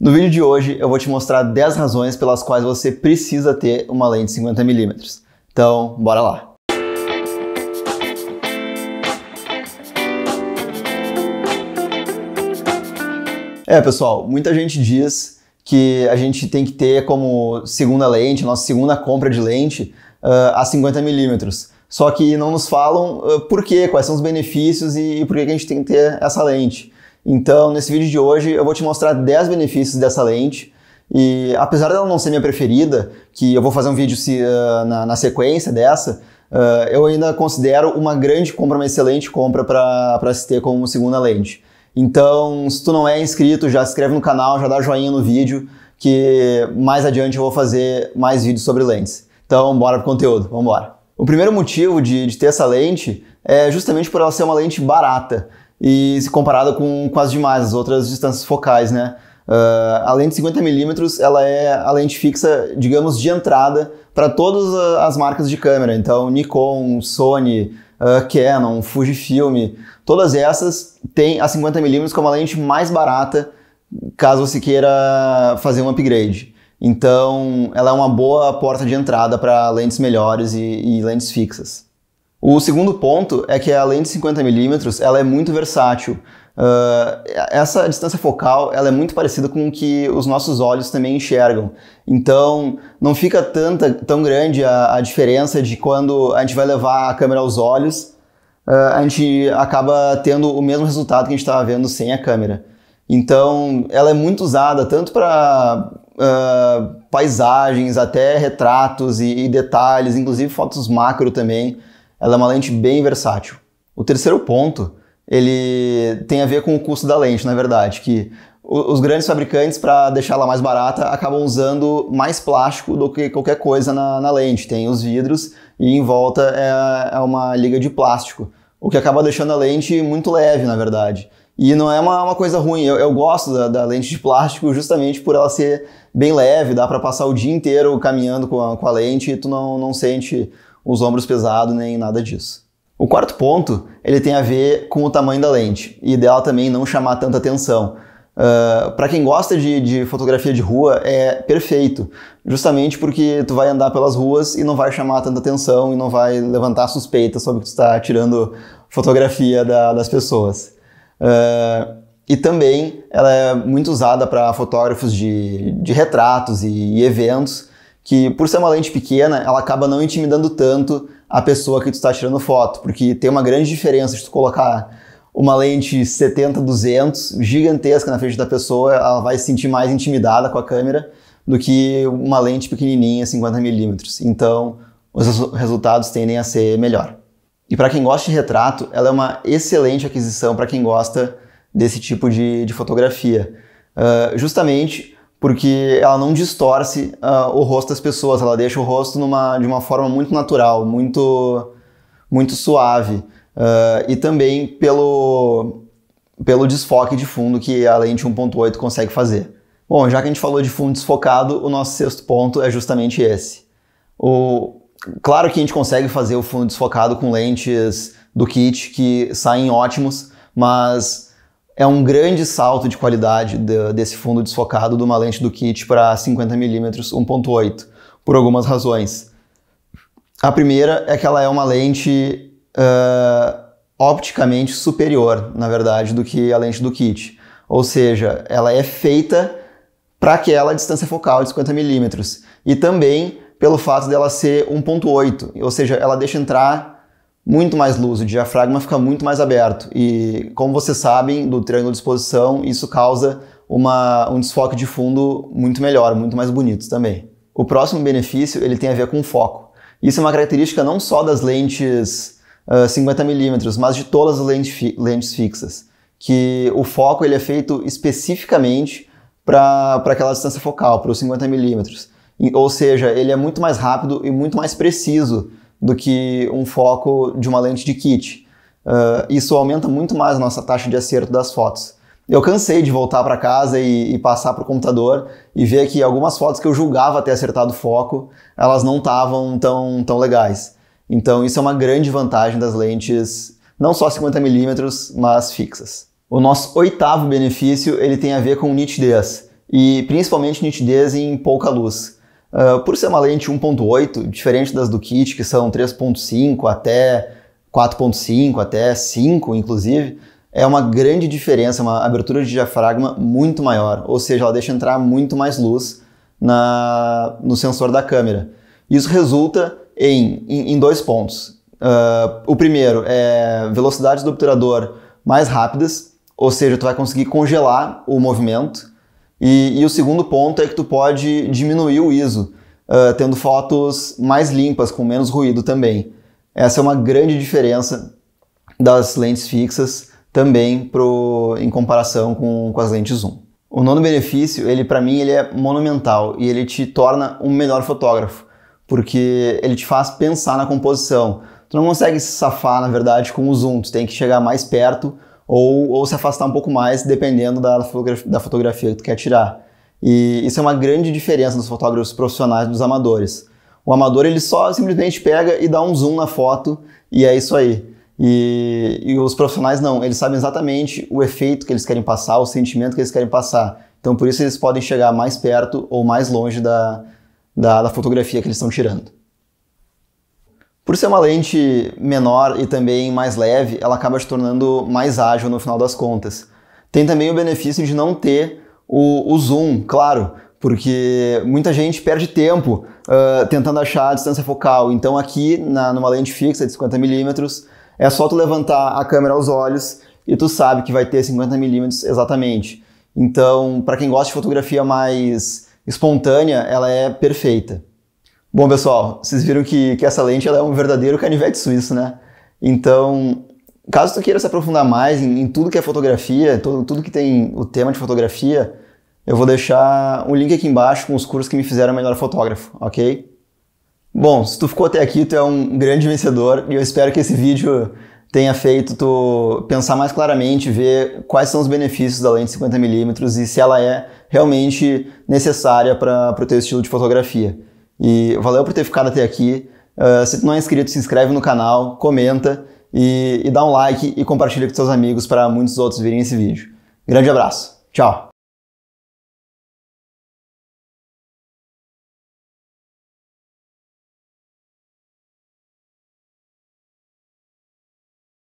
No vídeo de hoje eu vou te mostrar 10 razões pelas quais você precisa ter uma lente 50mm. Então, bora lá! É, pessoal, muita gente diz que a gente tem que ter como segunda lente, nossa segunda compra de lente, uh, a 50mm. Só que não nos falam uh, por quê, quais são os benefícios e, e por que a gente tem que ter essa lente. Então, nesse vídeo de hoje, eu vou te mostrar 10 benefícios dessa lente. E apesar dela não ser minha preferida, que eu vou fazer um vídeo se, uh, na, na, sequência dessa, uh, eu ainda considero uma grande compra, uma excelente compra para se ter como segunda lente. Então, se tu não é inscrito, já se inscreve no canal, já dá joinha no vídeo, que mais adiante eu vou fazer mais vídeos sobre lentes. Então, bora pro conteúdo, vamos embora. O primeiro motivo de, de ter essa lente é justamente por ela ser uma lente barata e se comparada com, com as demais, as outras distâncias focais, né? Uh, a lente 50mm ela é a lente fixa, digamos, de entrada para todas as marcas de câmera. Então, Nikon, Sony, uh, Canon, Fujifilm, todas essas têm a 50mm como a lente mais barata caso você queira fazer um upgrade. Então, ela é uma boa porta de entrada para lentes melhores e, e lentes fixas. O segundo ponto é que a lente 50mm ela é muito versátil. Uh, essa distância focal ela é muito parecida com o que os nossos olhos também enxergam. Então, não fica tanta, tão grande a, a diferença de quando a gente vai levar a câmera aos olhos, uh, a gente acaba tendo o mesmo resultado que a gente estava vendo sem a câmera. Então, ela é muito usada tanto para uh, ah, paisagens, até retratos e, e detalhes, inclusive fotos macro também. Ela é uma lente bem versátil. O terceiro ponto, ele tem a ver com o custo da lente, na verdade, que os grandes fabricantes, para deixá-la mais barata, acabam usando mais plástico do que qualquer coisa na, na lente. Tem os vidros e em volta é, é, uma liga de plástico, o que acaba deixando a lente muito leve, na verdade. E não é uma, uma coisa ruim, eu, eu gosto da, da, lente de plástico justamente por ela ser bem leve, dá para passar o dia inteiro caminhando com a, com a lente e tu não, não sente os ombros pesados nem nada disso. O quarto ponto, ele tem a ver com o tamanho da lente e dela também não chamar tanta atenção. Uh, ah, para quem gosta de, de, fotografia de rua, é perfeito, justamente porque tu vai andar pelas ruas e não vai chamar tanta atenção e não vai levantar suspeita sobre que tu está tirando fotografia da, das pessoas. Uh, e também ela é muito usada para fotógrafos de, de retratos e, e eventos, que por ser uma lente pequena, ela acaba não intimidando tanto a pessoa que tu está tirando foto, porque tem uma grande diferença de tu colocar uma lente 70 200 gigantesca na frente da pessoa, ela vai se sentir mais intimidada com a câmera do que uma lente pequenininha 50 milímetros. Então, os resultados tendem a ser melhor. E para quem gosta de retrato, ela é uma excelente aquisição para quem gosta desse tipo de, de fotografia. Uh, justamente porque ela não distorce uh, o rosto das pessoas, ela deixa o rosto numa, de uma forma muito natural, muito, muito suave. Uh, e também pelo, pelo desfoque de fundo que a lente 1.8 consegue fazer. Bom, já que a gente falou de fundo desfocado, o nosso sexto ponto é justamente esse. O, claro que a gente consegue fazer o fundo desfocado com lentes do kit que saem ótimos, mas é um grande salto de qualidade de, desse fundo desfocado de uma lente do kit para 50mm 1.8, por algumas razões. A primeira é que ela é uma lente uh, opticamente superior, na verdade, do que a lente do kit. Ou seja, ela é feita para aquela distância focal de 50mm. E também pelo fato dela ser 1.8, ou seja, ela deixa entrar muito mais luz, o diafragma fica muito mais aberto. E como vocês sabem, do triângulo de exposição, isso causa uma, um desfoque de fundo muito melhor, muito mais bonito também. O próximo benefício ele tem a ver com foco. Isso é uma característica não só das lentes uh, ah, 50mm, mas de todas as lentes, fi lentes fixas, que o foco ele é feito especificamente para aquela distância focal, para os 50mm. Ou seja, ele é muito mais rápido e muito mais preciso do que um foco de uma lente de kit. Uh, isso aumenta muito mais a nossa taxa de acerto das fotos. Eu cansei de voltar para casa e, e passar para o computador e ver que algumas fotos que eu julgava ter acertado foco, elas não estavam tão, tão legais. Então isso é uma grande vantagem das lentes, não só 50mm, mas fixas. O nosso oitavo benefício ele tem a ver com nitidez, e principalmente nitidez em pouca luz. Ah, por ser uma lente 1.8, diferente das do kit, que são 3.5 até 4.5, até 5 inclusive, é uma grande diferença, uma abertura de diafragma muito maior, ou seja, ela deixa entrar muito mais luz na, no sensor da câmera. Isso resulta em, em, em dois pontos. Uh, o primeiro é velocidades do obturador mais rápidas, ou seja, tu vai conseguir congelar o movimento e, e, o segundo ponto é que tu pode diminuir o ISO, uh, tendo fotos mais limpas, com menos ruído também. Essa é uma grande diferença das lentes fixas também pro, em comparação com, com as lentes zoom. O nono benefício, ele para mim ele é monumental e ele te torna um melhor fotógrafo, porque ele te faz pensar na composição. Tu não consegue se safar, na verdade, com o zoom, tu tem que chegar mais perto ou, ou se afastar um pouco mais, dependendo da, da fotografia que tu quer tirar. E isso é uma grande diferença dos fotógrafos profissionais dos amadores. O amador ele só simplesmente pega e dá um zoom na foto e é isso aí. E, e, os profissionais não, eles sabem exatamente o efeito que eles querem passar, o sentimento que eles querem passar. Então por isso eles podem chegar mais perto ou mais longe da, da, da fotografia que eles estão tirando. Por ser uma lente menor e também mais leve, ela acaba se tornando mais ágil no final das contas. Tem também o benefício de não ter o, o zoom, claro, porque muita gente perde tempo uh, tentando achar a distância focal. Então aqui, na, numa lente fixa de 50mm, é só tu levantar a câmera aos olhos e tu sabe que vai ter 50mm exatamente. Então, para quem gosta de fotografia mais espontânea, ela é perfeita. Bom, pessoal, vocês viram que, que essa lente é um verdadeiro canivete suíço, né? Então, caso tu queira se aprofundar mais em, em tudo que é fotografia, todo, tudo que tem o tema de fotografia, eu vou deixar um link aqui embaixo com os cursos que me fizeram melhor fotógrafo, ok? Bom, se tu ficou até aqui, tu é um grande vencedor e eu espero que esse vídeo tenha feito tu pensar mais claramente, ver quais são os benefícios da lente 50mm e se ela é realmente necessária para o teu estilo de fotografia. E valeu por ter ficado até aqui. Uh, se tu não é inscrito, se inscreve no canal, comenta e, e dá um like e compartilha com seus amigos para muitos outros virem esse vídeo. Grande abraço. Tchau.